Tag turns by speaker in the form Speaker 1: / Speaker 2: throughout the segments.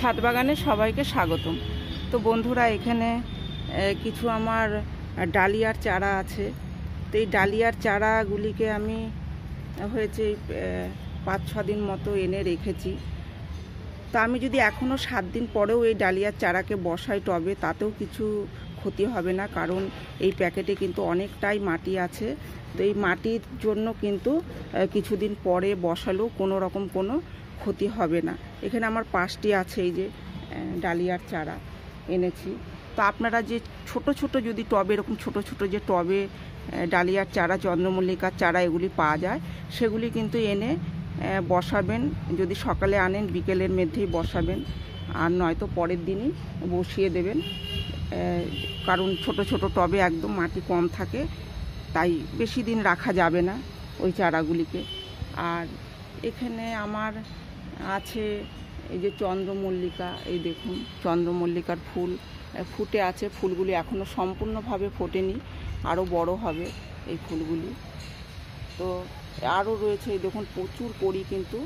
Speaker 1: ছাদ বাগানে সবাইকে স্বাগতম তো বন্ধুরা এখানে কিছু আমার ডালিয়ার চারা আছে তো এই ডালিয়ার চারাগুলিকে আমি হয়েছে পাঁচ ছ দিন মতো এনে রেখেছি তা আমি যদি এখনও সাত দিন পরেও এই ডালিয়ার চারাকে বসাই টবে তাতেও কিছু ক্ষতি হবে না কারণ এই প্যাকেটে কিন্তু অনেকটাই মাটি আছে তো এই মাটির জন্য কিন্তু কিছুদিন পরে বসালেও কোনো রকম কোনো ক্ষতি হবে না এখানে আমার পাশটি আছে এই যে ডালিয়ার চারা এনেছি তো আপনারা যে ছোট ছোট যদি টবে এরকম ছোট ছোট যে টবে ডালিয়ার চারা চন্দ্রমল্লিকার চারা এগুলি পাওয়া যায় সেগুলি কিন্তু এনে বসাবেন যদি সকালে আনেন বিকেলের মধ্যেই বসাবেন আর নয়তো পরের দিনই বসিয়ে দেবেন কারণ ছোট ছোট টবে একদম মাটি কম থাকে তাই বেশি দিন রাখা যাবে না ওই চারাগুলিকে আর এখানে আমার আছে এই যে চন্দ্রমল্লিকা এই দেখুন চন্দ্রমল্লিকার ফুল ফুটে আছে ফুলগুলি এখনও সম্পূর্ণভাবে ফোটেনি আরও বড় হবে এই ফুলগুলি তো আরও রয়েছে এই দেখুন প্রচুর পরি কিন্তু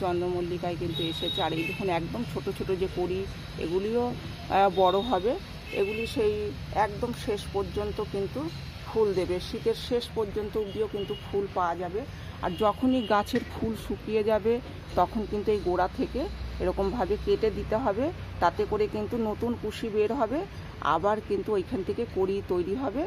Speaker 1: চন্দ্রমল্লিকায় কিন্তু এসেছে আর এই দেখুন একদম ছোট ছোট যে পরি এগুলিও বড় হবে এগুলি সেই একদম শেষ পর্যন্ত কিন্তু ফুল দেবে শীতের শেষ পর্যন্ত অবধিও কিন্তু ফুল পাওয়া যাবে আর যখনই গাছের ফুল শুকিয়ে যাবে তখন কিন্তু এই গোড়া থেকে এরকমভাবে কেটে দিতে হবে তাতে করে কিন্তু নতুন কুশি বের হবে আবার কিন্তু ওইখান থেকে কড়ি তৈরি হবে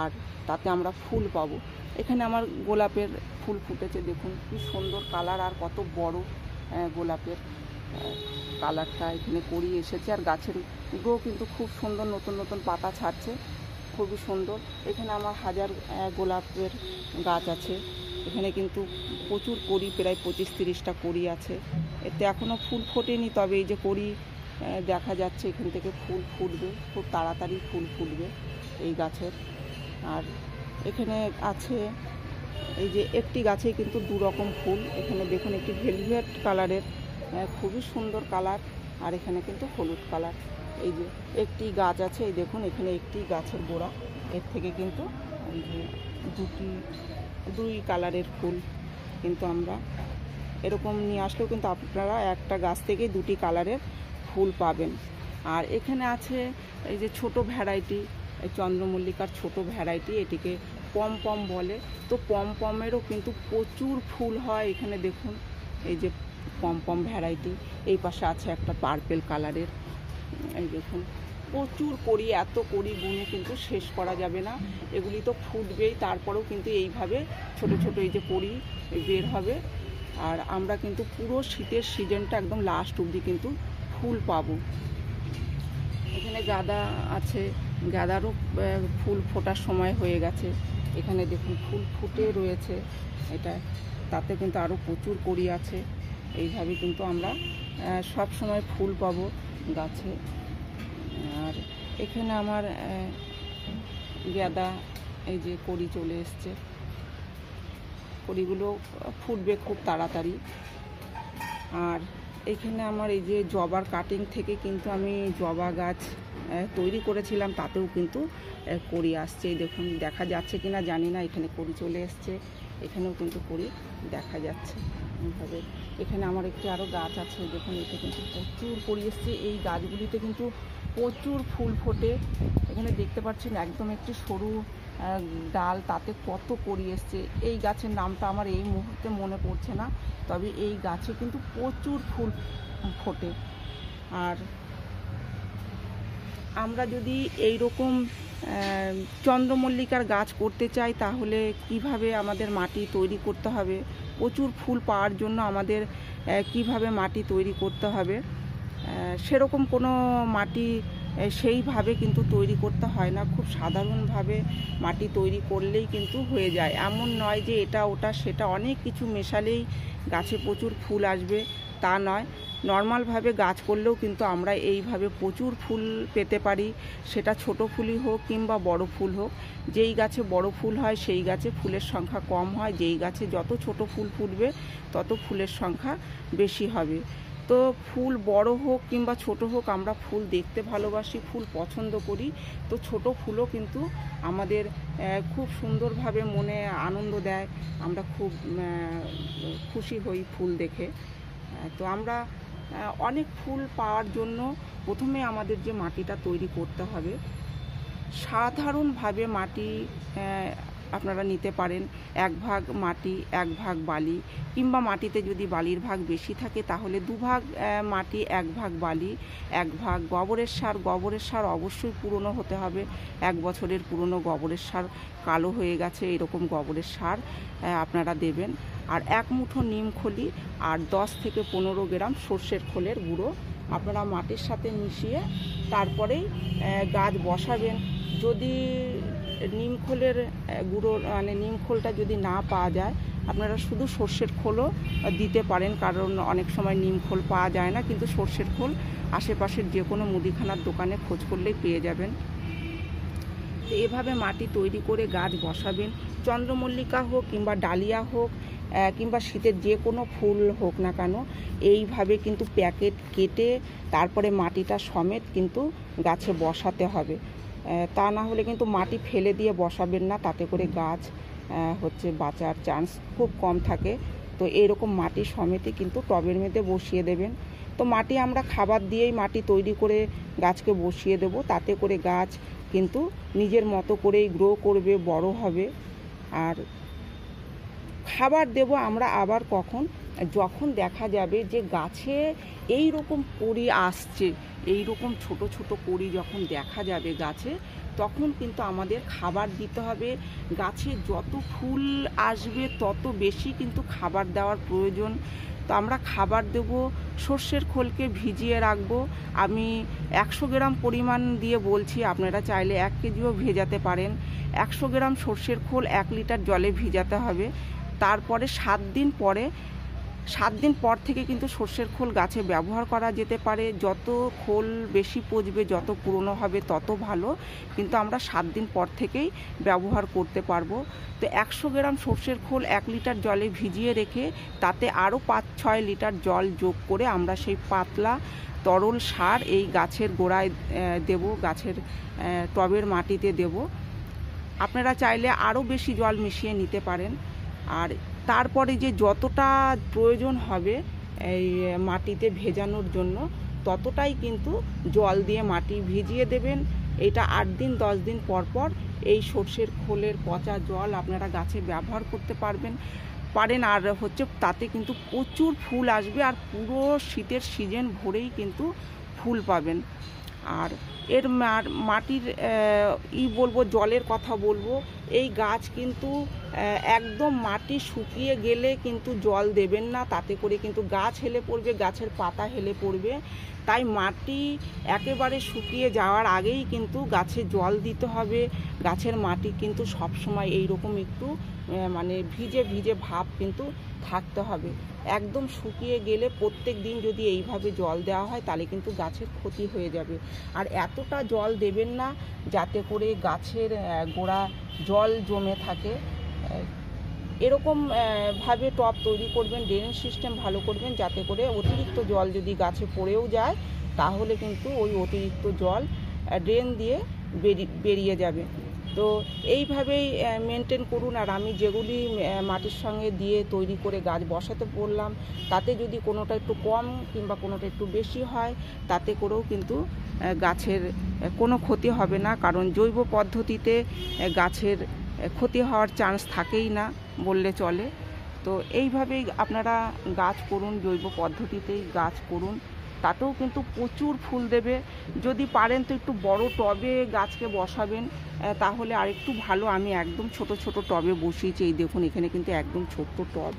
Speaker 1: আর তাতে আমরা ফুল পাবো এখানে আমার গোলাপের ফুল ফুটেছে দেখুন কি সুন্দর কালার আর কত বড় হ্যাঁ, গোলাপের হ্যাঁ, কালারটা এখানে কড়ি এসেছে আর গাছের গো কিন্তু খুব সুন্দর নতুন নতুন পাতা ছাড়ছে খুবই সুন্দর এখানে আমার হাজার গোলাপের গাছ আছে এখানে কিন্তু প্রচুর করি প্রায় পঁচিশ তিরিশটা কড়ি আছে এতে এখনও ফুল ফোটেনি তবে এই যে কড়ি দেখা যাচ্ছে এখান থেকে ফুল ফুটবে খুব তাড়াতাড়ি ফুল ফুটবে এই গাছের আর এখানে আছে এই যে একটি গাছে কিন্তু দু রকম ফুল এখানে দেখুন একটি ভেলভেট কালারের খুবই সুন্দর কালার আর এখানে কিন্তু হলুদ কালার এই যে একটি গাছ আছে এই দেখুন এখানে একটি গাছের গোড়া এর থেকে কিন্তু দুটি দুই কালারের ফুল কিন্তু আমরা এরকম নিয়ে আসলেও কিন্তু আপনারা একটা গাছ থেকে দুটি কালারের ফুল পাবেন আর এখানে আছে এই যে ছোট ভ্যারাইটি চন্দ্রমল্লিকার ছোট ভ্যারাইটি এটিকে পম পম বলে তো পম পমেরও কিন্তু প্রচুর ফুল হয় এখানে দেখুন এই যে পম পম ভ্যারাইটি এই পাশে আছে একটা পার্পেল কালারের এই দেখুন প্রচুর করি এত করি গুনে কিন্তু শেষ করা যাবে না এগুলি তো ফুটবেই তারপরেও কিন্তু এইভাবে ছোট ছোট এই যে করি বের হবে আর আমরা কিন্তু পুরো শীতের সিজনটা একদম লাস্ট অবধি কিন্তু ফুল পাবো এখানে গাঁদা আছে গাঁদারও ফুল ফোটার সময় হয়ে গেছে এখানে দেখুন ফুল ফুটে রয়েছে এটা তাতে কিন্তু আরও প্রচুর করি আছে এইভাবে কিন্তু আমরা সব সময় ফুল পাবো গাছে আর এখানে আমার গ্যাদা এই যে কড়ি চলে এসছে কড়িগুলো ফুটবে খুব তাড়াতাড়ি আর এখানে আমার এই যে জবার কাটিং থেকে কিন্তু আমি জবা গাছ তৈরি করেছিলাম তাতেও কিন্তু কড়ি আসছে দেখুন দেখা যাচ্ছে কি না জানি না এখানে কড়ি চলে এসছে এখানেও কিন্তু কড়ি দেখা যাচ্ছে হবে এখানে আমার একটি আরও গাছ আছে দেখুন এতে কিন্তু প্রচুর পড়ে এসছে এই গাছগুলিতে কিন্তু প্রচুর ফুল ফোটে এখানে দেখতে পাচ্ছেন একদম একটি সরু ডাল তাতে কত করি এসছে এই গাছের নামটা আমার এই মুহূর্তে মনে পড়ছে না তবে এই গাছে কিন্তু প্রচুর ফুল ফোটে আর আমরা যদি এই রকম চন্দ্রমল্লিকার গাছ করতে চাই তাহলে কিভাবে আমাদের মাটি তৈরি করতে হবে প্রচুর ফুল পাওয়ার জন্য আমাদের কিভাবে মাটি তৈরি করতে হবে সেরকম কোনো মাটি সেইভাবে কিন্তু তৈরি করতে হয় না খুব সাধারণভাবে মাটি তৈরি করলেই কিন্তু হয়ে যায় এমন নয় যে এটা ওটা সেটা অনেক কিছু মেশালেই গাছে প্রচুর ফুল আসবে তা নয় নর্মালভাবে গাছ করলেও কিন্তু আমরা এইভাবে প্রচুর ফুল পেতে পারি সেটা ছোট ফুলই হোক কিংবা বড় ফুল হোক যেই গাছে বড় ফুল হয় সেই গাছে ফুলের সংখ্যা কম হয় যেই গাছে যত ছোট ফুল ফুটবে তত ফুলের সংখ্যা বেশি হবে তো ফুল বড় হোক কিংবা ছোট হোক আমরা ফুল দেখতে ভালোবাসি ফুল পছন্দ করি তো ছোট ফুলও কিন্তু আমাদের খুব সুন্দরভাবে মনে আনন্দ দেয় আমরা খুব খুশি হই ফুল দেখে হ্যাঁ, তো আমরা অনেক ফুল পাওয়ার জন্য প্রথমে আমাদের যে মাটিটা তৈরি করতে হবে সাধারণভাবে মাটি আপনারা নিতে পারেন এক ভাগ মাটি এক ভাগ বালি কিংবা মাটিতে যদি বালির ভাগ বেশি থাকে তাহলে দুভাগ মাটি এক ভাগ বালি এক ভাগ গোবরের সার গোবরের সার অবশ্যই পুরনো হতে হবে এক বছরের পুরনো গোবরের সার কালো হয়ে গেছে এরকম গোবরের সার আপনারা দেবেন আর এক মুঠো নিম খলি আর দশ থেকে পনেরো গ্রাম সর্ষের খোলের গুঁড়ো আপনারা মাটির সাথে মিশিয়ে তারপরেই গাছ বসাবেন যদি নিম খোলের গুঁড়ো মানে নিম খোলটা যদি না পাওয়া যায় আপনারা শুধু সর্ষের খোলও দিতে পারেন কারণ অনেক সময় নিম খোল পাওয়া যায় না কিন্তু সর্ষের খোল আশেপাশের যে কোনো মুদিখানার দোকানে খোঁজ করলেই পেয়ে যাবেন তো এভাবে মাটি তৈরি করে গাছ বসাবেন চন্দ্রমল্লিকা হোক কিংবা ডালিয়া হোক কিংবা শীতের যে কোনো ফুল হোক না কেন এইভাবে কিন্তু প্যাকেট কেটে তারপরে মাটিটা সমেত কিন্তু গাছে বসাতে হবে তা না হলে কিন্তু মাটি ফেলে দিয়ে বসাবেন না তাতে করে গাছ হচ্ছে বাঁচার চান্স খুব কম থাকে তো এরকম মাটি সমেতে কিন্তু টবের মধ্যে বসিয়ে দেবেন তো মাটি আমরা খাবার দিয়েই মাটি তৈরি করে গাছকে বসিয়ে দেব তাতে করে গাছ কিন্তু নিজের মতো করেই গ্রো করবে বড় হবে আর খাবার দেব আমরা আবার কখন যখন দেখা যাবে যে গাছে এই রকম কড়ি আসছে এই রকম ছোট ছোট কড়ি যখন দেখা যাবে গাছে তখন কিন্তু আমাদের খাবার দিতে হবে গাছে যত ফুল আসবে তত বেশি কিন্তু খাবার দেওয়ার প্রয়োজন তো আমরা খাবার দেব সর্ষের খোলকে ভিজিয়ে রাখবো আমি একশো গ্রাম পরিমাণ দিয়ে বলছি আপনারা চাইলে এক কেজিও ভেজাতে পারেন একশো গ্রাম সর্ষের খোল এক লিটার জলে ভিজাতে হবে তারপরে সাত দিন পরে সাত দিন পর থেকে কিন্তু সর্ষের খোল গাছে ব্যবহার করা যেতে পারে যত খোল বেশি পচবে যত পুরনো হবে তত ভালো কিন্তু আমরা সাত দিন পর থেকেই ব্যবহার করতে পারবো তো একশো গ্রাম সর্ষের খোল এক লিটার জলে ভিজিয়ে রেখে তাতে আরও পাঁচ ছয় লিটার জল যোগ করে আমরা সেই পাতলা তরল সার এই গাছের গোড়ায় দেব গাছের টবের মাটিতে দেব আপনারা চাইলে আরও বেশি জল মিশিয়ে নিতে পারেন আর তারপরে যে যতটা প্রয়োজন হবে এই মাটিতে ভেজানোর জন্য ততটাই কিন্তু জল দিয়ে মাটি ভিজিয়ে দেবেন এটা আট দিন দশ দিন পর পর এই সর্ষের খোলের পচা জল আপনারা গাছে ব্যবহার করতে পারবেন পারেন আর হচ্ছে তাতে কিন্তু প্রচুর ফুল আসবে আর পুরো শীতের সিজন ভরেই কিন্তু ফুল পাবেন আর এর মাটির ই বলবো জলের কথা বলবো এই গাছ কিন্তু একদম মাটি শুকিয়ে গেলে কিন্তু জল দেবেন না তাতে করে কিন্তু গাছ হেলে পড়বে গাছের পাতা হেলে পড়বে তাই মাটি একেবারে শুকিয়ে যাওয়ার আগেই কিন্তু গাছে জল দিতে হবে গাছের মাটি কিন্তু সবসময় এইরকম একটু মানে ভিজে ভিজে ভাব কিন্তু থাকতে হবে একদম শুকিয়ে গেলে প্রত্যেক দিন যদি এইভাবে জল দেওয়া হয় তাহলে কিন্তু গাছের ক্ষতি হয়ে যাবে আর এতটা জল দেবেন না যাতে করে গাছের গোড়া জল জমে থাকে এরকম ভাবে টপ তৈরি করবেন ড্রেনেজ সিস্টেম ভালো করবেন যাতে করে অতিরিক্ত জল যদি গাছে পড়েও যায় তাহলে কিন্তু ওই অতিরিক্ত জল ড্রেন দিয়ে বেরিয়ে যাবে তো এইভাবেই মেনটেন করুন আর আমি যেগুলি মাটির সঙ্গে দিয়ে তৈরি করে গাছ বসাতে বললাম তাতে যদি কোনোটা একটু কম কিংবা কোনোটা একটু বেশি হয় তাতে করেও কিন্তু গাছের কোনো ক্ষতি হবে না কারণ জৈব পদ্ধতিতে গাছের ক্ষতি হওয়ার চান্স থাকেই না বললে চলে তো এইভাবেই আপনারা গাছ করুন জৈব পদ্ধতিতেই গাছ করুন তাতেও কিন্তু প্রচুর ফুল দেবে যদি পারেন তো একটু বড় টবে গাছকে বসাবেন তাহলে আর একটু ভালো আমি একদম ছোট ছোট টবে বসিয়েছি এই দেখুন এখানে কিন্তু একদম ছোট্ট টব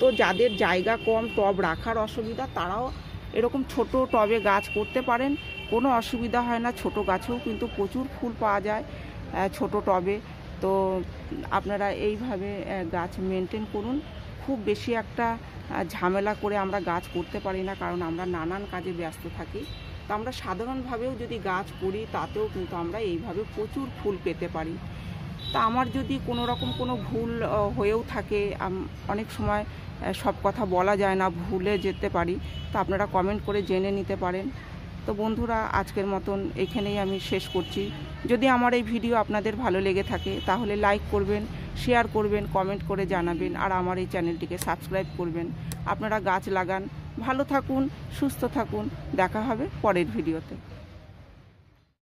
Speaker 1: তো যাদের জায়গা কম টব রাখার অসুবিধা তারাও এরকম ছোট টবে গাছ করতে পারেন কোনো অসুবিধা হয় না ছোট গাছেও কিন্তু প্রচুর ফুল পাওয়া যায় ছোট টবে তো আপনারা এইভাবে গাছ মেনটেন করুন খুব বেশি একটা ঝামেলা করে আমরা গাছ করতে পারি না কারণ আমরা নানান কাজে ব্যস্ত থাকি তো আমরা সাধারণভাবেও যদি গাছ করি তাতেও কিন্তু আমরা এইভাবে প্রচুর ফুল পেতে পারি তা আমার যদি কোনো রকম কোনো ভুল হয়েও থাকে অনেক সময় সব কথা বলা যায় না ভুলে যেতে পারি তা আপনারা কমেন্ট করে জেনে নিতে পারেন তো বন্ধুরা আজকের মতন এখানেই আমি শেষ করছি যদি আমার এই ভিডিও আপনাদের ভালো লেগে থাকে তাহলে লাইক করবেন শেয়ার করবেন কমেন্ট করে জানাবেন আর আমার এই চ্যানেলটিকে সাবস্ক্রাইব করবেন আপনারা গাছ লাগান ভালো থাকুন সুস্থ থাকুন দেখা হবে পরের ভিডিওতে